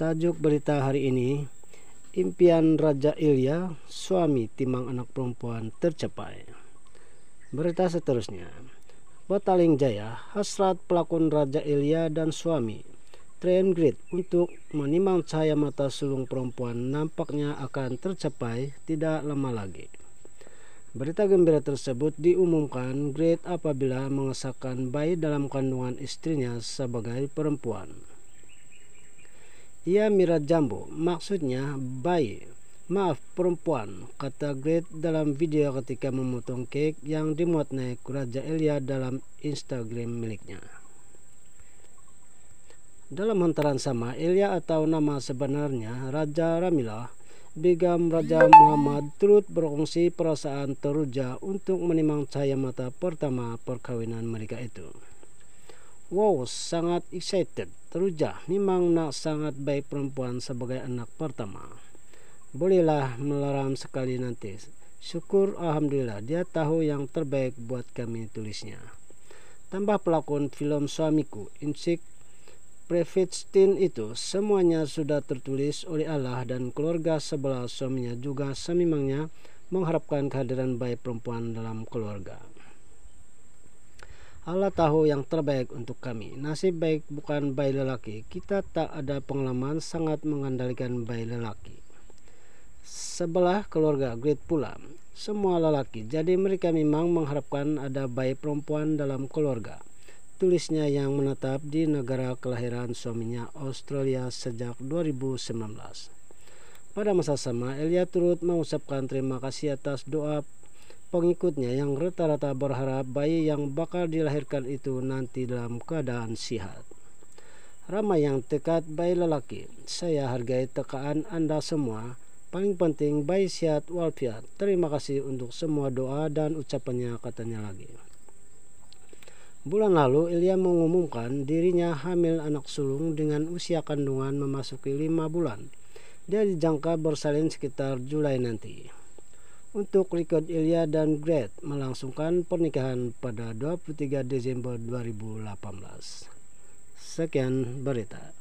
Tajuk berita hari ini, Impian Raja Ilya, suami timang anak perempuan tercapai. Berita seterusnya, Wataling Jaya, hasrat pelakon Raja Ilya dan suami. Train grid untuk menimang cahaya mata sulung perempuan nampaknya akan tercapai tidak lama lagi. Berita gembira tersebut diumumkan Great apabila mengesahkan bayi dalam kandungan istrinya sebagai perempuan. Ia Mira Jambu, maksudnya bayi. Maaf perempuan, kata Great dalam video ketika memotong cake yang dimuat naik Raja Elia dalam Instagram miliknya. Dalam hantaran sama, Elia atau nama sebenarnya Raja Ramila, Begam Raja Muhammad turut berkongsi perasaan teruja untuk menimang cahaya mata pertama perkawinan mereka itu. Wow, sangat excited. Teruja, memang nak sangat baik perempuan sebagai anak pertama. Bolehlah melaram sekali nanti. Syukur Alhamdulillah, dia tahu yang terbaik buat kami tulisnya. Tambah pelakon film suamiku, Insik Prevestin itu semuanya sudah tertulis oleh Allah dan keluarga sebelah suaminya juga semimangnya mengharapkan kehadiran baik perempuan dalam keluarga. Allah tahu yang terbaik untuk kami. Nasib baik bukan bayi lelaki. Kita tak ada pengalaman sangat mengandalkan bayi lelaki. Sebelah keluarga Great pula. Semua lelaki. Jadi mereka memang mengharapkan ada bayi perempuan dalam keluarga. Tulisnya yang menetap di negara kelahiran suaminya Australia sejak 2019. Pada masa sama, Elia turut mengucapkan terima kasih atas doa pengikutnya yang rata-rata berharap bayi yang bakal dilahirkan itu nanti dalam keadaan sihat. Ramai yang tekad bayi lelaki. Saya hargai tekaan Anda semua. Paling penting bayi sehat walafiat. Terima kasih untuk semua doa dan ucapannya katanya lagi. Bulan lalu Ilya mengumumkan dirinya hamil anak sulung dengan usia kandungan memasuki lima bulan. Dia dijangka bersalin sekitar Julai nanti untuk Richard Ilya dan Gret melangsungkan pernikahan pada 23 Desember 2018. Sekian berita.